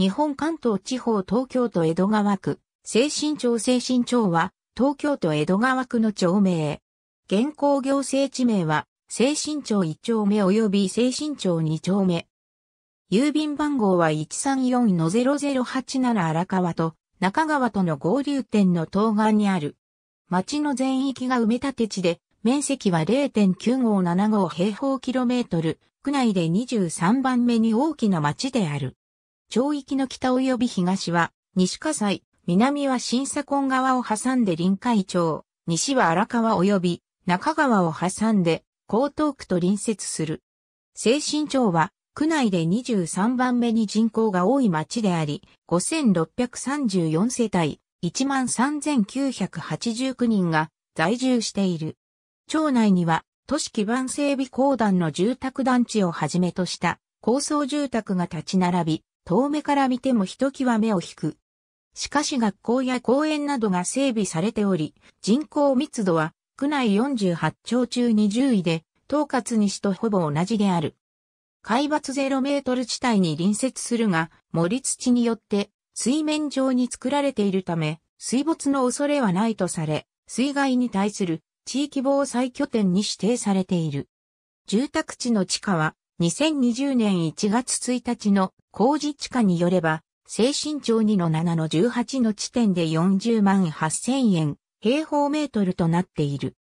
日本関東地方東京都江戸川区、精神庁精神庁は、東京都江戸川区の町名。現行行政地名は、精神庁1丁目及び精神庁2丁目。郵便番号は134-0087荒川と中川との合流点の東岸にある。町の全域が埋め立て地で、面積は0.9575平方キロメートル、区内で23番目に大きな町である。町域の北及び東は、西葛西、南は新左近川を挟んで臨海町、西は荒川及び中川を挟んで江東区と隣接する。清新町は、区内で23番目に人口が多い町であり、5634世帯、13,989人が在住している。町内には、都市基盤整備公団の住宅団地をはじめとした、高層住宅が立ち並び、遠目から見てもひときわ目を引く。しかし学校や公園などが整備されており、人口密度は区内48町中20位で、統括西とほぼ同じである。海抜0メートル地帯に隣接するが、森土によって水面上に作られているため、水没の恐れはないとされ、水害に対する地域防災拠点に指定されている。住宅地の地下は2020年1月1日の工事地下によれば、精神庁2の7の18の地点で40万8000円平方メートルとなっている。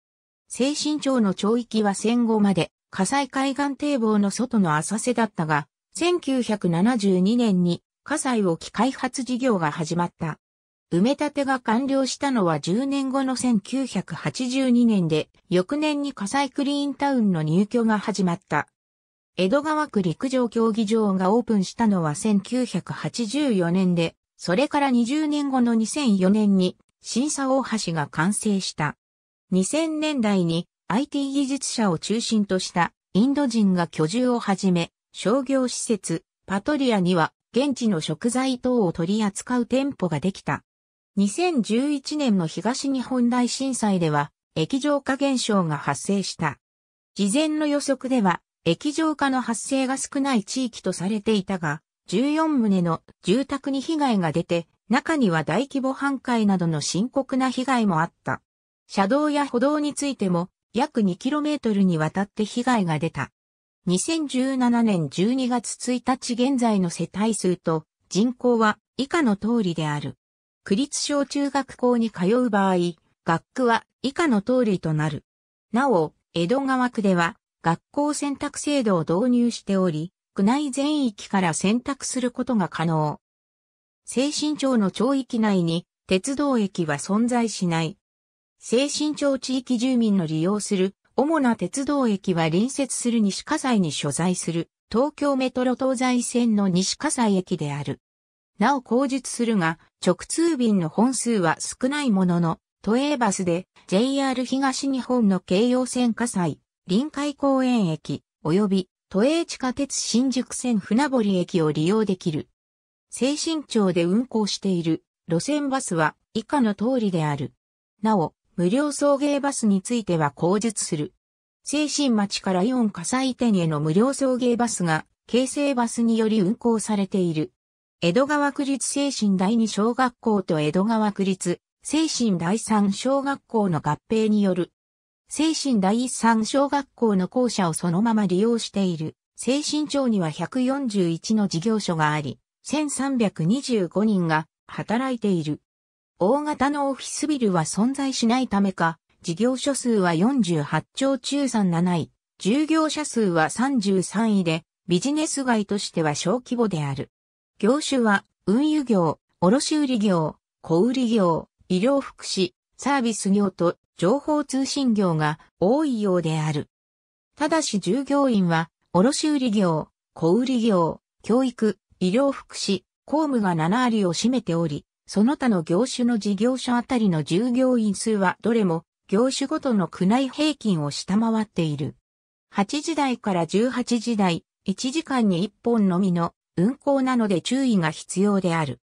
精神庁の町域は戦後まで火災海岸堤防の外の浅瀬だったが、1972年に火災を機開発事業が始まった。埋め立てが完了したのは10年後の1982年で、翌年に火災クリーンタウンの入居が始まった。江戸川区陸上競技場がオープンしたのは1984年で、それから20年後の2004年に新佐大橋が完成した。2000年代に IT 技術者を中心としたインド人が居住を始め、商業施設、パトリアには現地の食材等を取り扱う店舗ができた。2011年の東日本大震災では液状化現象が発生した。事前の予測では液状化の発生が少ない地域とされていたが、14棟の住宅に被害が出て、中には大規模半壊などの深刻な被害もあった。車道や歩道についても約 2km にわたって被害が出た。2017年12月1日現在の世帯数と人口は以下の通りである。区立小中学校に通う場合、学区は以下の通りとなる。なお、江戸川区では学校選択制度を導入しており、区内全域から選択することが可能。精神町の町域内に鉄道駅は存在しない。精神町地域住民の利用する主な鉄道駅は隣接する西葛西に所在する東京メトロ東西線の西葛西駅である。なお口述するが直通便の本数は少ないものの都営バスで JR 東日本の京葉線火災。臨海公園駅、及び都営地下鉄新宿線船堀駅を利用できる。精神庁で運行している路線バスは以下の通りである。なお、無料送迎バスについては口述する。精神町からイオン火災店への無料送迎バスが、京成バスにより運行されている。江戸川区立精神第二小学校と江戸川区立精神第三小学校の合併による精神第一三小学校の校舎をそのまま利用している。精神庁には141の事業所があり、1325人が働いている。大型のオフィスビルは存在しないためか、事業所数は48兆中37位、従業者数は33位で、ビジネス街としては小規模である。業種は、運輸業、卸売業、小売業、医療福祉、サービス業と情報通信業が多いようである。ただし従業員は、卸売業、小売業、教育、医療福祉、公務が7割を占めており、その他の業種の事業所あたりの従業員数はどれも業種ごとの区内平均を下回っている。8時台から18時台、1時間に1本のみの運行なので注意が必要である。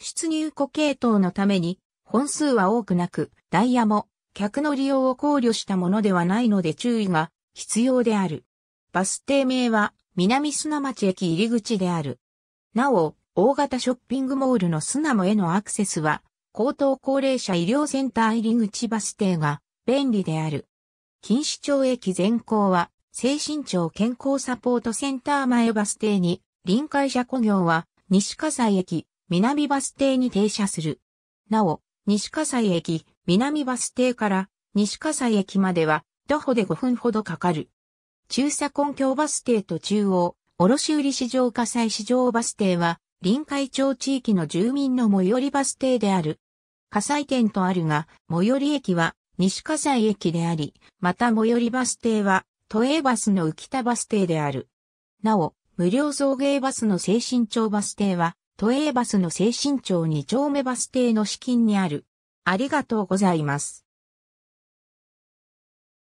出入庫系統のために本数は多くなく、ダイヤも客の利用を考慮したものではないので注意が必要である。バス停名は南砂町駅入り口である。なお、大型ショッピングモールの砂もへのアクセスは、高等高齢者医療センター入り口バス停が便利である。錦糸町駅全行は、精神庁健康サポートセンター前バス停に、臨海車工業は、西葛西駅、南バス停に停車する。なお、西葛西駅、南バス停から西葛西駅までは徒歩で5分ほどかかる。中佐根橋バス停と中央、卸売市場火災市場バス停は、臨海町地域の住民の最寄りバス停である。火災店とあるが、最寄り駅は西葛西駅であり、また最寄りバス停は、都営バスの浮田バス停である。なお、無料送迎バスの精神町バス停は、都営バスの精神町2丁目バス停の資金にある。ありがとうございます。